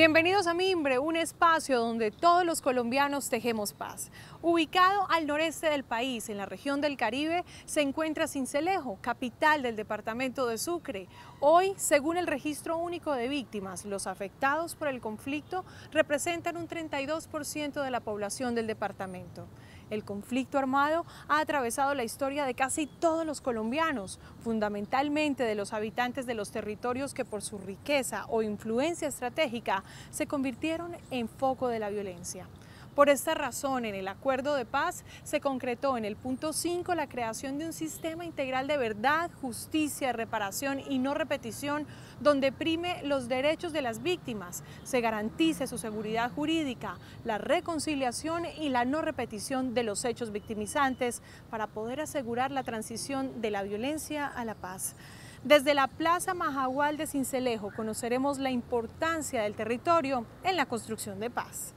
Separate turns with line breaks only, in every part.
Bienvenidos a Mimbre, un espacio donde todos los colombianos tejemos paz. Ubicado al noreste del país, en la región del Caribe, se encuentra Cincelejo, capital del departamento de Sucre. Hoy, según el registro único de víctimas, los afectados por el conflicto representan un 32% de la población del departamento. El conflicto armado ha atravesado la historia de casi todos los colombianos, fundamentalmente de los habitantes de los territorios que por su riqueza o influencia estratégica se convirtieron en foco de la violencia. Por esta razón, en el acuerdo de paz se concretó en el punto 5 la creación de un sistema integral de verdad, justicia, reparación y no repetición, donde prime los derechos de las víctimas, se garantice su seguridad jurídica, la reconciliación y la no repetición de los hechos victimizantes para poder asegurar la transición de la violencia a la paz. Desde la Plaza Majagual de Cincelejo conoceremos la importancia del territorio en la construcción de paz.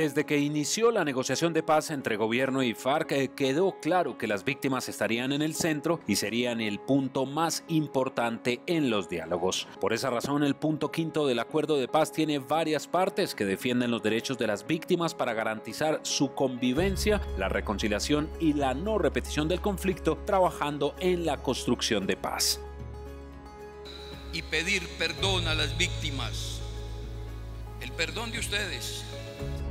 Desde que inició la negociación de paz entre gobierno y FARC, eh, quedó claro que las víctimas estarían en el centro y serían el punto más importante en los diálogos. Por esa razón, el punto quinto del acuerdo de paz tiene varias partes que defienden los derechos de las víctimas para garantizar su convivencia, la reconciliación y la no repetición del conflicto, trabajando en la construcción de paz.
Y pedir perdón a las víctimas. El perdón de ustedes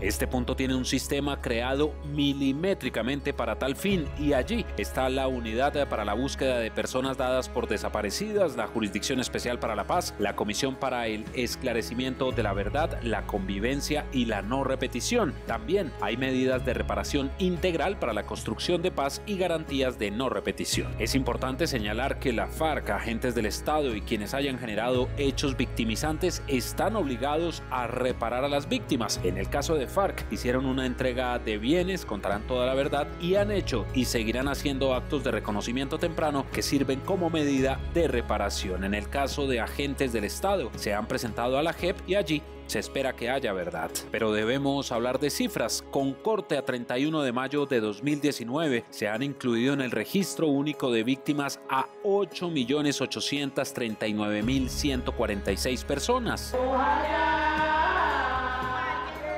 este punto tiene un sistema creado milimétricamente para tal fin y allí está la unidad para la búsqueda de personas dadas por desaparecidas, la Jurisdicción Especial para la Paz, la Comisión para el Esclarecimiento de la Verdad, la Convivencia y la No Repetición. También hay medidas de reparación integral para la construcción de paz y garantías de no repetición. Es importante señalar que la FARC, agentes del Estado y quienes hayan generado hechos victimizantes están obligados a reparar a las víctimas. En el caso de FARC. Hicieron una entrega de bienes, contarán toda la verdad y han hecho y seguirán haciendo actos de reconocimiento temprano que sirven como medida de reparación. En el caso de agentes del Estado, se han presentado a la JEP y allí se espera que haya verdad. Pero debemos hablar de cifras. Con corte a 31 de mayo de 2019, se han incluido en el registro único de víctimas a 8.839.146 personas.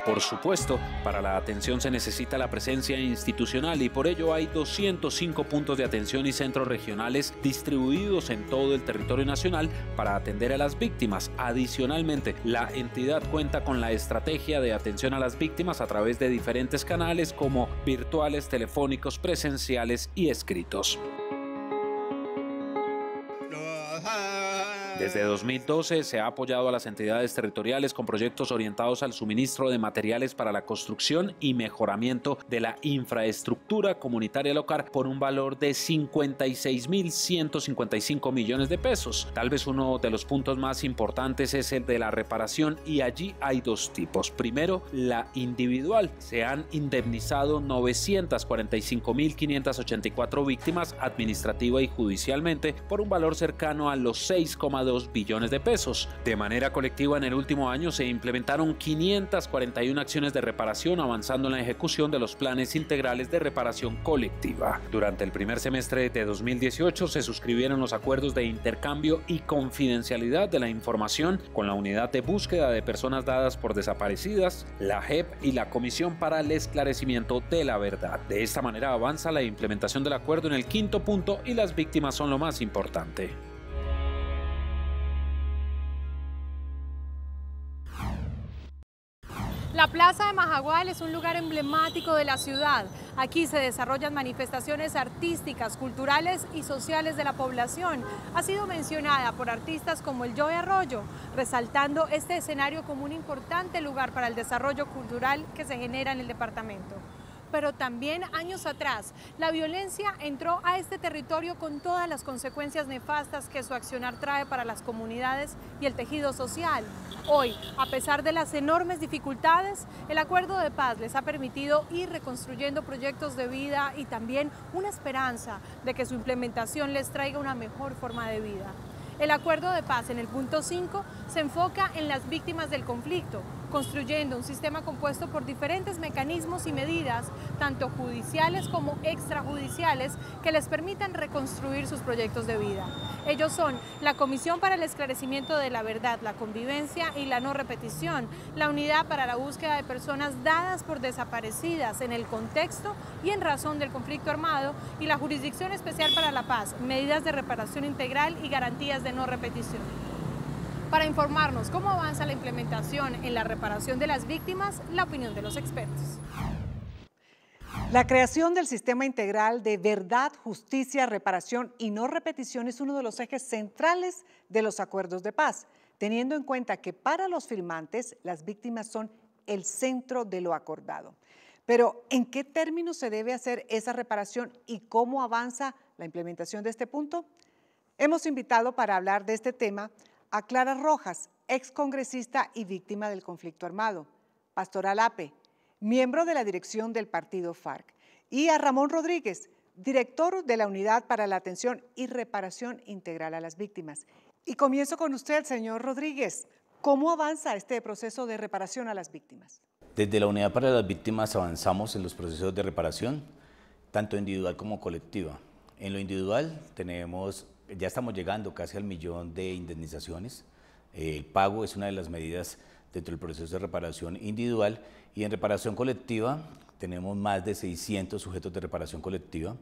Por supuesto, para la atención se necesita la presencia institucional y por ello hay 205 puntos de atención y centros regionales distribuidos en todo el territorio nacional para atender a las víctimas. Adicionalmente, la entidad cuenta con la estrategia de atención a las víctimas a través de diferentes canales como virtuales, telefónicos, presenciales y escritos. Desde 2012 se ha apoyado a las entidades territoriales con proyectos orientados al suministro de materiales para la construcción y mejoramiento de la infraestructura comunitaria local por un valor de 56.155 millones de pesos. Tal vez uno de los puntos más importantes es el de la reparación y allí hay dos tipos. Primero, la individual. Se han indemnizado 945.584 víctimas administrativa y judicialmente por un valor cercano a los 6,2 2 billones de pesos. De manera colectiva, en el último año se implementaron 541 acciones de reparación, avanzando en la ejecución de los planes integrales de reparación colectiva. Durante el primer semestre de 2018 se suscribieron los acuerdos de intercambio y confidencialidad de la información con la Unidad de Búsqueda de Personas Dadas por Desaparecidas, la JEP y la Comisión para el Esclarecimiento de la Verdad. De esta manera avanza la implementación del acuerdo en el quinto punto y las víctimas son lo más importante.
La Plaza de Majagual es un lugar emblemático de la ciudad. Aquí se desarrollan manifestaciones artísticas, culturales y sociales de la población. Ha sido mencionada por artistas como el Joe Arroyo, resaltando este escenario como un importante lugar para el desarrollo cultural que se genera en el departamento pero también años atrás. La violencia entró a este territorio con todas las consecuencias nefastas que su accionar trae para las comunidades y el tejido social. Hoy, a pesar de las enormes dificultades, el acuerdo de paz les ha permitido ir reconstruyendo proyectos de vida y también una esperanza de que su implementación les traiga una mejor forma de vida. El acuerdo de paz en el punto 5 se enfoca en las víctimas del conflicto, construyendo un sistema compuesto por diferentes mecanismos y medidas, tanto judiciales como extrajudiciales, que les permitan reconstruir sus proyectos de vida. Ellos son la Comisión para el Esclarecimiento de la Verdad, la Convivencia y la No Repetición, la Unidad para la Búsqueda de Personas Dadas por Desaparecidas en el contexto y en razón del conflicto armado y la Jurisdicción Especial para la Paz, Medidas de Reparación Integral y Garantías de No Repetición. Para informarnos cómo avanza la implementación en la reparación de las víctimas, la opinión de los expertos.
La creación del sistema integral de verdad, justicia, reparación y no repetición es uno de los ejes centrales de los acuerdos de paz, teniendo en cuenta que para los firmantes las víctimas son el centro de lo acordado. Pero, ¿en qué términos se debe hacer esa reparación y cómo avanza la implementación de este punto? Hemos invitado para hablar de este tema a Clara Rojas, congresista y víctima del conflicto armado, Pastor Alape, miembro de la dirección del partido FARC, y a Ramón Rodríguez, director de la Unidad para la Atención y Reparación Integral a las Víctimas. Y comienzo con usted, señor Rodríguez. ¿Cómo avanza este proceso de reparación a las víctimas?
Desde la Unidad para las Víctimas avanzamos en los procesos de reparación, tanto individual como colectiva. En lo individual tenemos ya estamos llegando casi al millón de indemnizaciones. Eh, el pago es una de las medidas dentro del proceso de reparación individual y en reparación colectiva tenemos más de 600 sujetos de reparación colectiva,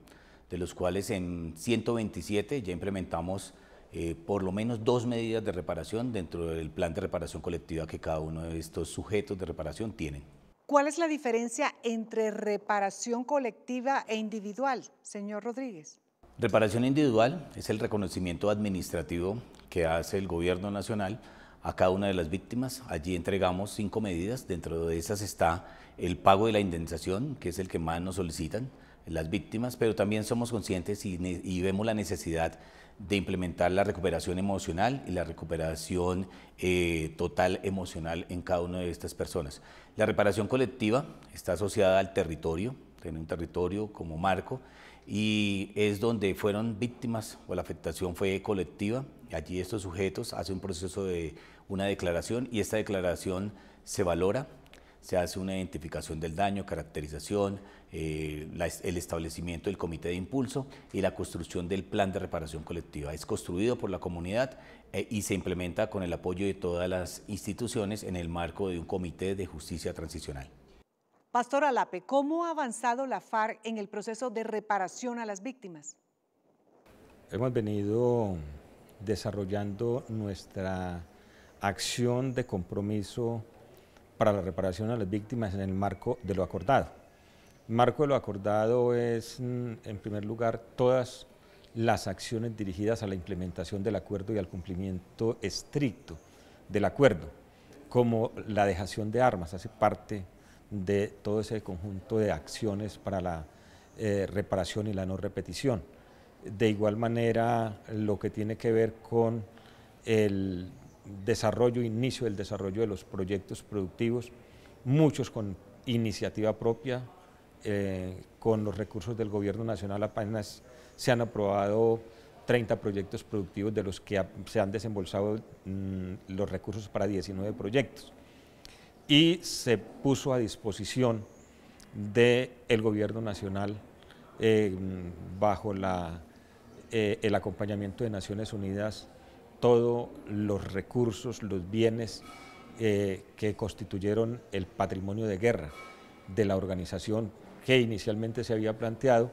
de los cuales en 127 ya implementamos eh, por lo menos dos medidas de reparación dentro del plan de reparación colectiva que cada uno de estos sujetos de reparación tienen.
¿Cuál es la diferencia entre reparación colectiva e individual, señor Rodríguez?
Reparación individual es el reconocimiento administrativo que hace el gobierno nacional a cada una de las víctimas. Allí entregamos cinco medidas. Dentro de esas está el pago de la indemnización, que es el que más nos solicitan las víctimas, pero también somos conscientes y, vemos la necesidad de implementar la recuperación emocional y la recuperación eh, total emocional en cada una de estas personas. La reparación colectiva está asociada al territorio, tiene un territorio como marco y es donde fueron víctimas o la afectación fue colectiva. Allí estos sujetos hacen un proceso de una declaración y esta declaración se valora, se hace una identificación del daño, caracterización, eh, el establecimiento del comité de impulso y la construcción del plan de reparación colectiva. Es construido por la comunidad eh, y se implementa con el apoyo de todas las instituciones en el marco de un comité de justicia transicional.
Pastor Alape, ¿cómo ha avanzado la FARC en el proceso de reparación a las víctimas?
Hemos venido desarrollando nuestra acción de compromiso para la reparación a las víctimas en el marco de lo acordado. El marco de lo acordado es, mm, en primer lugar, todas las acciones dirigidas a la implementación del acuerdo y al cumplimiento estricto del acuerdo, como la dejación de armas, hace parte de todo ese conjunto de acciones para la eh, reparación y la no repetición. De igual manera, lo que tiene que ver con el desarrollo, inicio del desarrollo de los proyectos productivos, muchos con iniciativa propia, eh, con los recursos del Gobierno Nacional apenas se han aprobado 30 proyectos productivos de los que se han desembolsado mm, los recursos para 19 proyectos y se puso a disposición del gobierno nacional eh, bajo eh, el acompañamiento de Naciones Unidas todos los recursos, los bienes eh, que constituyeron el patrimonio de guerra de la organización que inicialmente se había planteado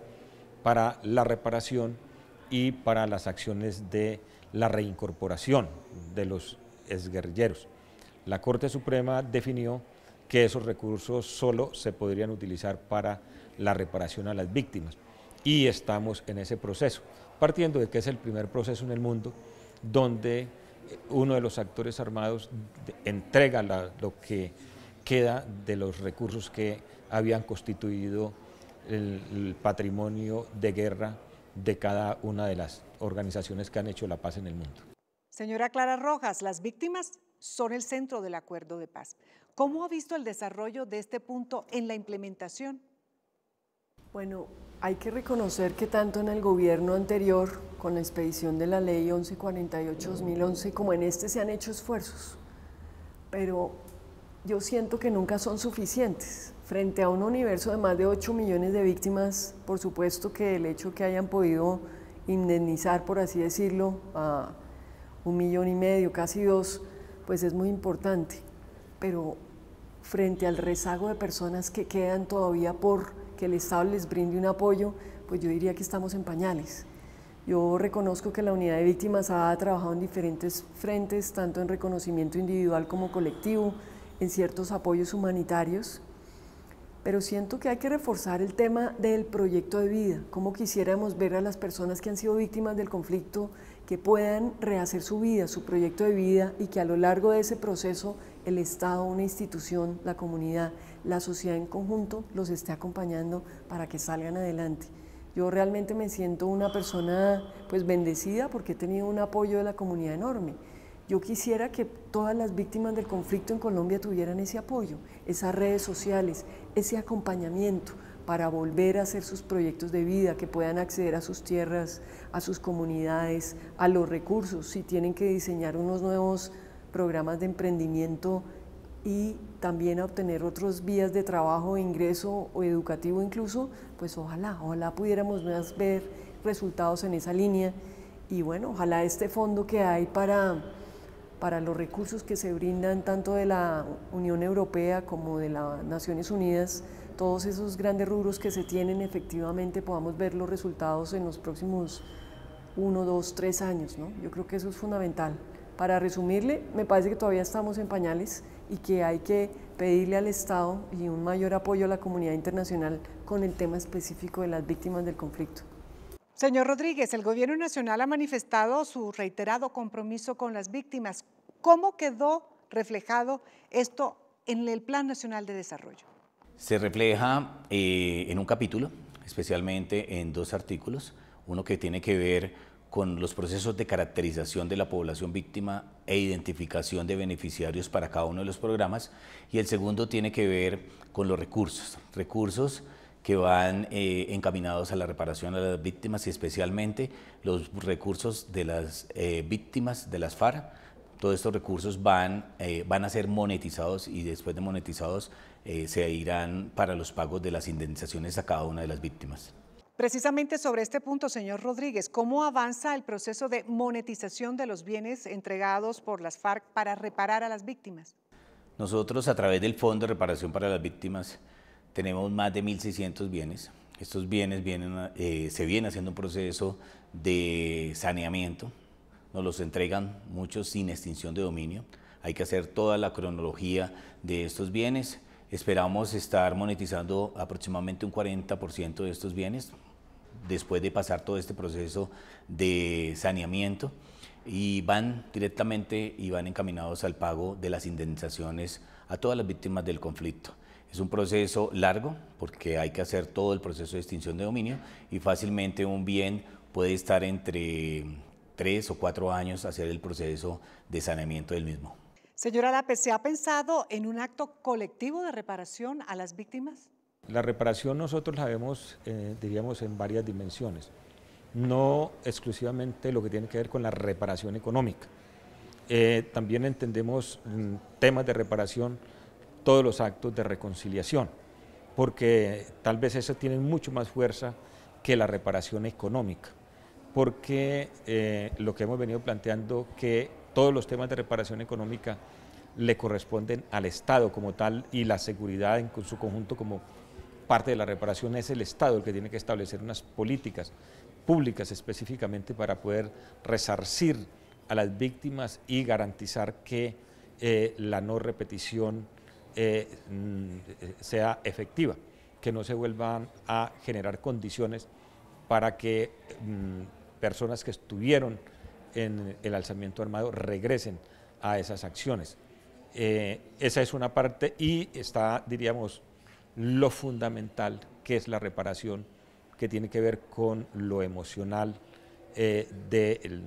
para la reparación y para las acciones de la reincorporación de los exguerrilleros. La Corte Suprema definió que esos recursos solo se podrían utilizar para la reparación a las víctimas y estamos en ese proceso, partiendo de que es el primer proceso en el mundo donde uno de los actores armados entrega lo que queda de los recursos que habían constituido el, patrimonio de guerra de cada una de las organizaciones que han hecho la paz en el mundo.
Señora Clara Rojas, las víctimas son el centro del acuerdo de paz. ¿Cómo ha visto el desarrollo de este punto en la implementación? Bueno,
hay que reconocer que tanto en el gobierno anterior, con la expedición de la ley 1148-2011, como en este se han hecho esfuerzos, pero yo siento que nunca son suficientes. Frente a un universo de más de 8 millones de víctimas, por supuesto que el hecho que hayan podido indemnizar, por así decirlo, a un millón y medio, casi dos, pues es muy importante, pero frente al rezago de personas que quedan todavía por que el Estado les brinde un apoyo, pues yo diría que estamos en pañales. Yo reconozco que la unidad de víctimas ha trabajado en diferentes frentes, tanto en reconocimiento individual como colectivo, en ciertos apoyos humanitarios, pero siento que hay que reforzar el tema del proyecto de vida, como quisiéramos ver a las personas que han sido víctimas del conflicto que puedan rehacer su vida, su proyecto de vida y que a lo largo de ese proceso el Estado, una institución, la comunidad, la sociedad en conjunto los esté acompañando para que salgan adelante. Yo realmente me siento una persona pues bendecida porque he tenido un apoyo de la comunidad enorme. Yo quisiera que todas las víctimas del conflicto en Colombia tuvieran ese apoyo, esas redes sociales, ese acompañamiento, para volver a hacer sus proyectos de vida, que puedan acceder a sus tierras, a sus comunidades, a los recursos, si tienen que diseñar unos nuevos programas de emprendimiento y también a obtener otras vías de trabajo, ingreso o educativo incluso, pues ojalá, ojalá pudiéramos ver resultados en esa línea y bueno, ojalá este fondo que hay para para los recursos que se brindan tanto de la Unión Europea como de las Naciones Unidas, todos esos grandes rubros que se tienen efectivamente podamos ver los resultados en los próximos uno, dos, tres años. ¿no? Yo creo que eso es fundamental. Para resumirle, me parece que todavía estamos en pañales y que hay que pedirle al Estado y un mayor apoyo a la comunidad internacional con el tema específico de las víctimas del conflicto. Señor
Rodríguez, el Gobierno Nacional ha manifestado su reiterado compromiso con las víctimas. ¿Cómo quedó reflejado esto en el Plan Nacional de Desarrollo?
Se refleja eh, en un capítulo, especialmente en dos artículos, uno que tiene que ver con los procesos de caracterización de la población víctima e identificación de beneficiarios para cada uno de los programas y el segundo tiene que ver con los recursos, recursos que van eh, encaminados a la reparación de las víctimas y especialmente los recursos de las eh, víctimas de las FARC. Todos estos recursos van, eh, van a ser monetizados y después de monetizados se irán para los pagos de las indemnizaciones a cada una de las víctimas.
Precisamente sobre este punto, señor Rodríguez, ¿cómo avanza el proceso de monetización de los bienes entregados por las FARC para reparar a las víctimas?
Nosotros a través del Fondo de Reparación para las Víctimas tenemos más de 1.600 bienes. Estos bienes eh, se vienen haciendo un proceso de saneamiento. Nos los entregan muchos sin extinción de dominio. Hay que hacer toda la cronología de estos bienes. Esperamos estar monetizando aproximadamente un 40% de estos bienes después de pasar todo este proceso de saneamiento y van directamente y van encaminados al pago de las indemnizaciones a todas las víctimas del conflicto. Es un proceso largo porque hay que hacer todo el proceso de extinción de dominio y fácilmente un bien puede estar entre tres o cuatro años hacer el proceso de saneamiento del mismo.
Señora López, ¿se ha pensado en un acto colectivo de reparación a las víctimas?
La reparación nosotros la vemos, eh, diríamos, en varias dimensiones. No exclusivamente lo que tiene que ver con la reparación económica. Eh, también entendemos mm, temas de reparación todos los actos de reconciliación, porque tal vez eso tiene mucho más fuerza que la reparación económica, porque eh, lo que hemos venido planteando que todos los temas de reparación económica le corresponden al Estado como tal y la seguridad en su conjunto como parte de la reparación es el Estado el que tiene que establecer unas políticas públicas específicamente para poder resarcir a las víctimas y garantizar que eh, la no repetición eh, mm, sea efectiva, que no se vuelvan a generar condiciones para que mm, personas que estuvieron en el alzamiento armado regresen a esas acciones. Eh, esa es una parte y está, diríamos, lo fundamental que es la reparación, que tiene que ver con lo emocional eh, de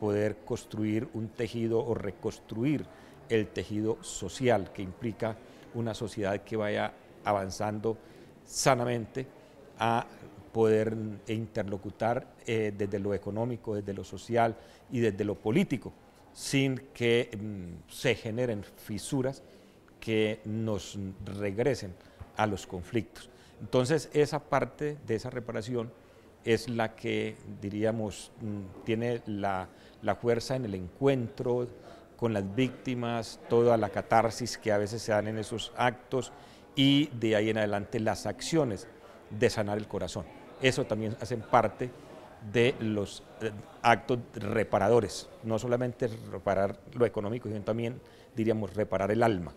poder construir un tejido o reconstruir el tejido social, que implica una sociedad que vaya avanzando sanamente a poder interlocutar eh, desde lo económico, desde lo social y desde lo político, sin que mm, se generen fisuras que nos regresen a los conflictos. Entonces, esa parte de esa reparación es la que, diríamos, mm, tiene la, la fuerza en el encuentro con las víctimas, toda la catarsis que a veces se dan en esos actos y de ahí en adelante las acciones de sanar el corazón. Eso también hacen parte de los eh, actos reparadores, no solamente reparar lo económico, sino también, diríamos, reparar el alma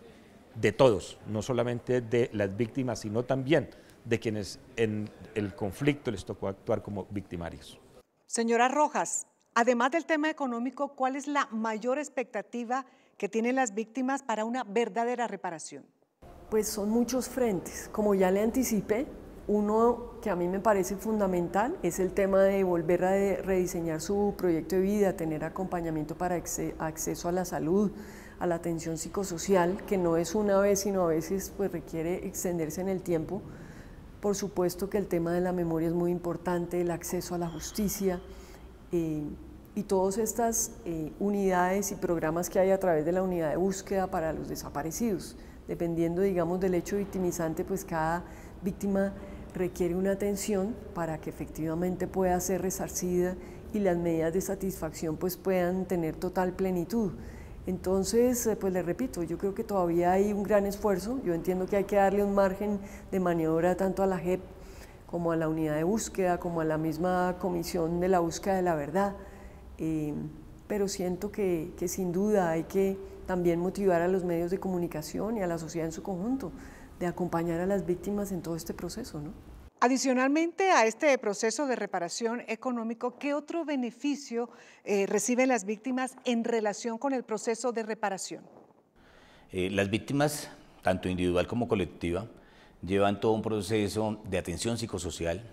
de todos, no solamente de las víctimas, sino también de quienes en el conflicto les tocó actuar como victimarios.
Señora Rojas, Además del tema económico, ¿cuál es la mayor expectativa que tienen las víctimas para una verdadera reparación?
Pues son muchos frentes. Como ya le anticipé, uno que a mí me parece fundamental es el tema de volver a rediseñar su proyecto de vida, tener acompañamiento para acceso a la salud, a la atención psicosocial, que no es una vez, sino a veces pues, requiere extenderse en el tiempo. Por supuesto que el tema de la memoria es muy importante, el acceso a la justicia, eh, y todas estas eh, unidades y programas que hay a través de la unidad de búsqueda para los desaparecidos. Dependiendo, digamos, del hecho victimizante, pues cada víctima requiere una atención para que efectivamente pueda ser resarcida y las medidas de satisfacción pues puedan tener total plenitud. Entonces, eh, pues le repito, yo creo que todavía hay un gran esfuerzo, yo entiendo que hay que darle un margen de maniobra tanto a la JEP como a la unidad de búsqueda, como a la misma comisión de la búsqueda de la verdad. Eh, pero siento que, sin duda hay que también motivar a los medios de comunicación y a la sociedad en su conjunto de acompañar a las víctimas en todo este proceso.
Adicionalmente a este proceso de reparación económico, ¿qué otro beneficio eh, reciben las víctimas en relación con el proceso de reparación?
Eh, las víctimas, tanto individual como colectiva, llevan todo un proceso de atención psicosocial.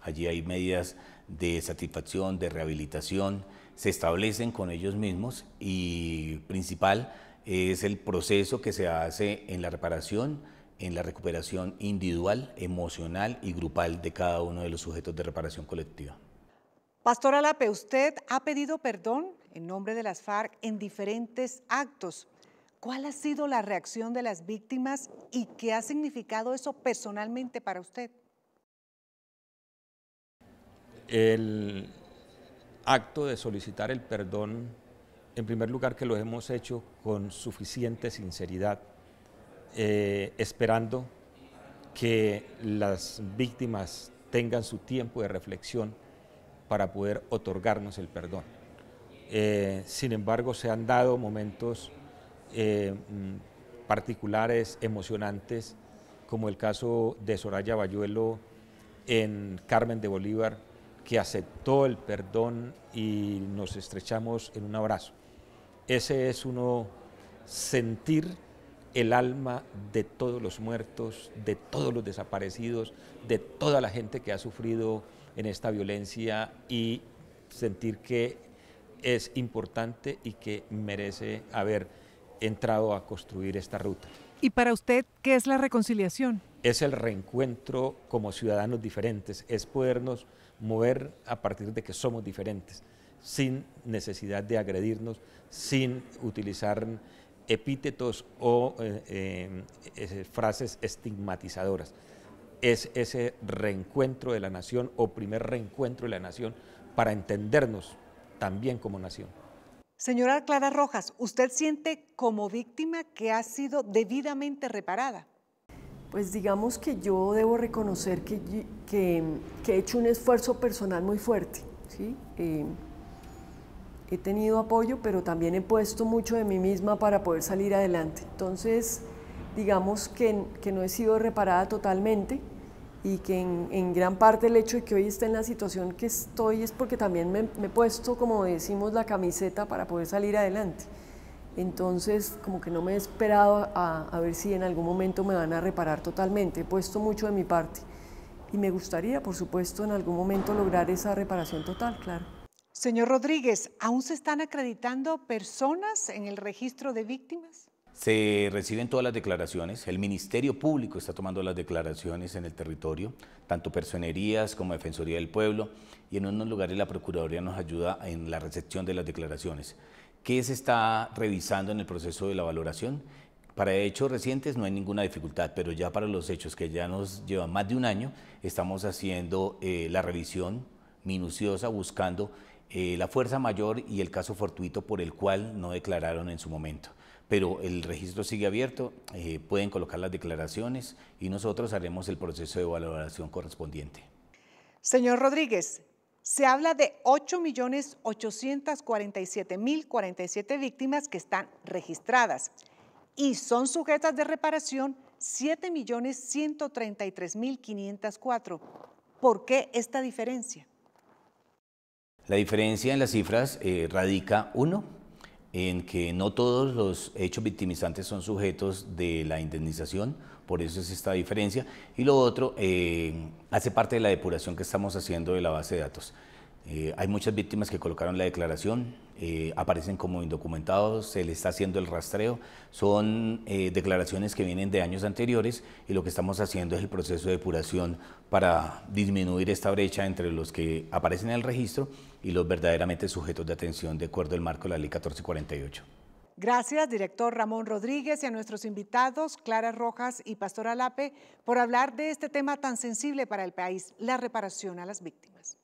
Allí hay medidas de satisfacción, de rehabilitación, se establecen con ellos mismos y principal es el proceso que se hace en la reparación, en la recuperación individual, emocional y grupal de cada uno de los sujetos de reparación colectiva.
Pastor Alape, usted ha pedido perdón en nombre de las FARC en diferentes actos. ¿Cuál ha sido la reacción de las víctimas y qué ha significado eso personalmente para usted?
El acto de solicitar el perdón, en primer lugar que lo hemos hecho con suficiente sinceridad, eh, esperando que las víctimas tengan su tiempo de reflexión para poder otorgarnos el perdón. Eh, sin embargo, se han dado momentos eh, mm, particulares, emocionantes, como el caso de Soraya Bayuelo en Carmen de Bolívar, que aceptó el perdón y nos estrechamos en un abrazo. Ese es uno sentir el alma de todos los muertos, de todos los desaparecidos, de toda la gente que ha sufrido en esta violencia y sentir que es importante y que merece haber entrado a construir esta ruta.
¿Y para usted qué es la reconciliación?
Es el reencuentro como ciudadanos diferentes, es podernos mover a partir de que somos diferentes, sin necesidad de agredirnos, sin utilizar epítetos o eh, eh, frases estigmatizadoras. Es ese reencuentro de la nación o primer reencuentro de la nación para entendernos también como nación.
Señora Clara Rojas, ¿usted siente como víctima que ha sido debidamente reparada?
Pues digamos que yo debo reconocer que, he hecho un esfuerzo personal muy fuerte. Eh, he tenido apoyo, pero también he puesto mucho de mí misma para poder salir adelante. Entonces, digamos que, que no he sido reparada totalmente, y que en, gran parte el hecho de que hoy esté en la situación que estoy es porque también me, he puesto, como decimos, la camiseta para poder salir adelante. Entonces, como que no me he esperado a, a, ver si en algún momento me van a reparar totalmente. He puesto mucho de mi parte y me gustaría, por supuesto, en algún momento lograr esa reparación total, claro.
Señor Rodríguez, ¿aún se están acreditando personas en el registro de víctimas?
Se reciben todas las declaraciones, el Ministerio Público está tomando las declaraciones en el territorio, tanto personerías como Defensoría del Pueblo, y en unos lugares la Procuraduría nos ayuda en la recepción de las declaraciones. ¿Qué se está revisando en el proceso de la valoración? Para hechos recientes no hay ninguna dificultad, pero ya para los hechos que ya nos llevan más de un año, estamos haciendo eh, la revisión minuciosa, buscando eh, la fuerza mayor y el caso fortuito por el cual no declararon en su momento pero el registro sigue abierto, eh, pueden colocar las declaraciones y nosotros haremos el proceso de valoración correspondiente.
Señor Rodríguez, se habla de 8.847.047 víctimas que están registradas y son sujetas de reparación 7.133.504. ¿Por qué esta diferencia?
La diferencia en las cifras eh, radica, uno, en que no todos los hechos victimizantes son sujetos de la indemnización, por eso es esta diferencia. Y lo otro, eh, hace parte de la depuración que estamos haciendo de la base de datos. Eh, hay muchas víctimas que colocaron la declaración, eh, aparecen como indocumentados, se les está haciendo el rastreo, son declaraciones que vienen de años anteriores y lo que estamos haciendo es el proceso de depuración para disminuir esta brecha entre los que aparecen en el registro y los verdaderamente sujetos de atención de acuerdo al marco de la Ley 1448.
Gracias, director Ramón Rodríguez y a nuestros invitados, Clara Rojas y Pastora Lape, por hablar de este tema tan sensible para el país, la reparación a las víctimas.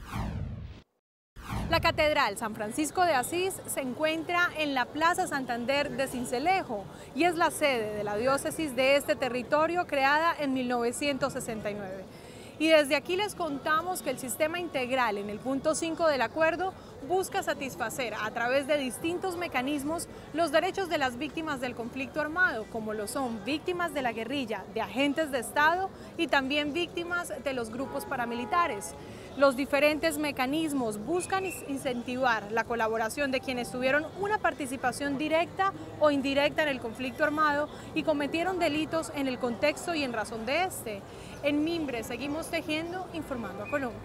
La Catedral San Francisco de Asís se encuentra en la Plaza Santander de Cincelejo y es la sede de la diócesis de este territorio creada en 1969. Y desde aquí les contamos que el sistema integral en el punto 5 del acuerdo busca satisfacer a través de distintos mecanismos los derechos de las víctimas del conflicto armado, como lo son víctimas de la guerrilla, de agentes de Estado y también víctimas de los grupos paramilitares. Los diferentes mecanismos buscan incentivar la colaboración de quienes tuvieron una participación directa o indirecta en el conflicto armado y cometieron delitos en el contexto y en razón de este. En Mimbre seguimos tejiendo, informando a Colombia.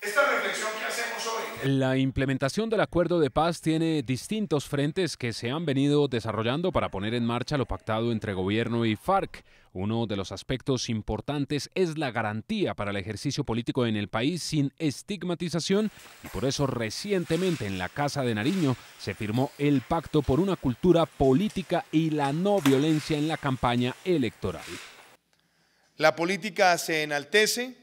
Esta
reflexión que hacemos hoy. La implementación del acuerdo de paz tiene distintos frentes que se han venido desarrollando para poner en marcha lo pactado entre gobierno y FARC. Uno de los aspectos importantes es la garantía para el ejercicio político en el país sin estigmatización y por eso recientemente en la Casa de Nariño se firmó el pacto por una cultura política y la no violencia en la campaña electoral.
La política se enaltece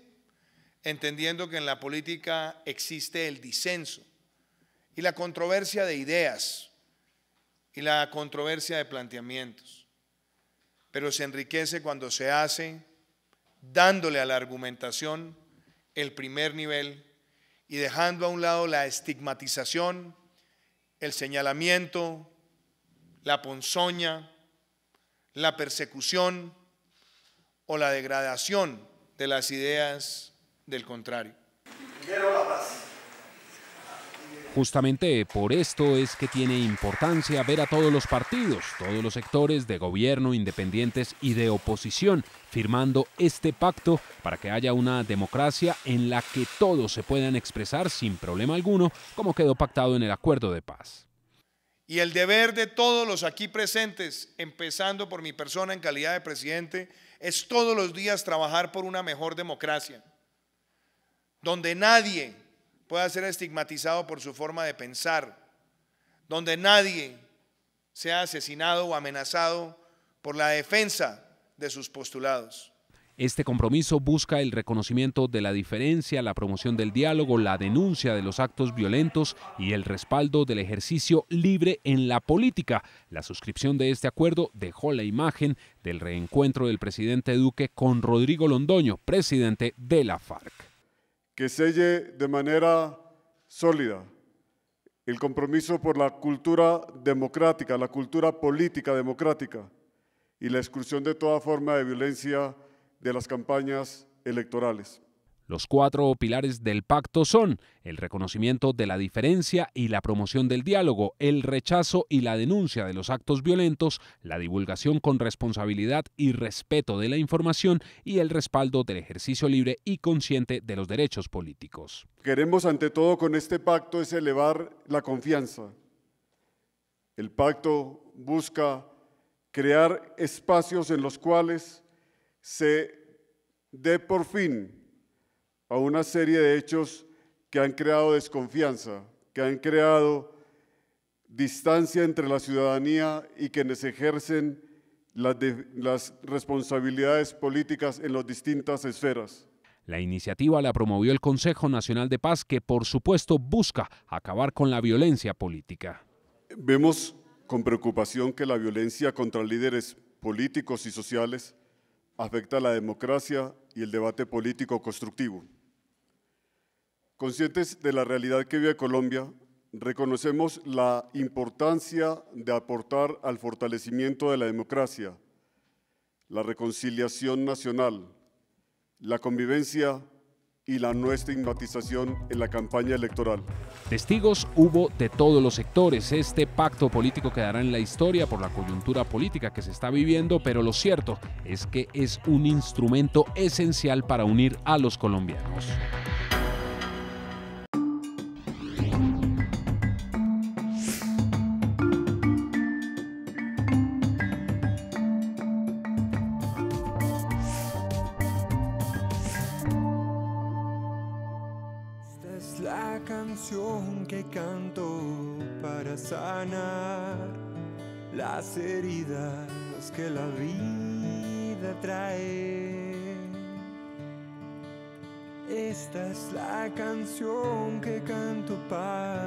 entendiendo que en la política existe el disenso y la controversia de ideas y la controversia de planteamientos, pero se enriquece cuando se hace dándole a la argumentación el primer nivel y dejando a un lado la estigmatización, el señalamiento, la ponzoña, la persecución o la degradación de las ideas del contrario.
Justamente por esto es que tiene importancia ver a todos los partidos, todos los sectores de gobierno, independientes y de oposición, firmando este pacto para que haya una democracia en la que todos se puedan expresar sin problema alguno, como quedó pactado en el acuerdo de paz.
Y el deber de todos los aquí presentes, empezando por mi persona en calidad de presidente, es todos los días trabajar por una mejor democracia, donde nadie pueda ser estigmatizado por su forma de pensar, donde nadie sea asesinado o amenazado por la defensa de sus postulados.
Este compromiso busca el reconocimiento de la diferencia, la promoción del diálogo, la denuncia de los actos violentos y el respaldo del ejercicio libre en la política. La suscripción de este acuerdo dejó la imagen del reencuentro del presidente Duque con Rodrigo Londoño, presidente de la FARC.
Que selle de manera sólida el compromiso por la cultura democrática, la cultura política democrática y la exclusión de toda forma de violencia de las campañas electorales.
Los cuatro pilares del pacto son el reconocimiento de la diferencia y la promoción del diálogo, el rechazo y la denuncia de los actos violentos, la divulgación con responsabilidad y respeto de la información y el respaldo del ejercicio libre y consciente de los derechos políticos.
Queremos ante todo con este pacto es elevar la confianza. El pacto busca crear espacios en los cuales se dé por fin a una serie de hechos que han creado desconfianza, que han creado distancia entre la ciudadanía y quienes ejercen las, responsabilidades políticas en las distintas esferas.
La iniciativa la promovió el Consejo Nacional de Paz, que por supuesto busca acabar con la violencia política.
Vemos con preocupación que la violencia contra líderes políticos y sociales afecta a la democracia y el debate político constructivo. Conscientes de la realidad que vive Colombia, reconocemos la importancia de aportar al fortalecimiento de la democracia, la reconciliación nacional, la convivencia y la no estigmatización en la campaña electoral.
Testigos hubo de todos los sectores. Este pacto político quedará en la historia por la coyuntura política que se está viviendo, pero lo cierto es que es un instrumento esencial para unir a los colombianos.
que la vida trae. Esta es la canción que canto para